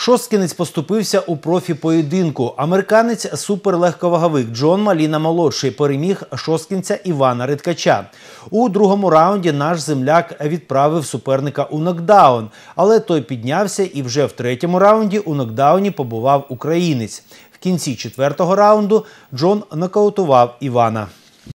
Шосткінець поступився у профі-поєдинку. Американець суперлегковаговик Джон Маліна молодший переміг шосткінця Івана Риткача. У другому раунді наш земляк відправив суперника у нокдаун, але той піднявся і вже в третьому раунді у нокдауні побував українець. В кінці четвертого раунду Джон нокаутував Івана.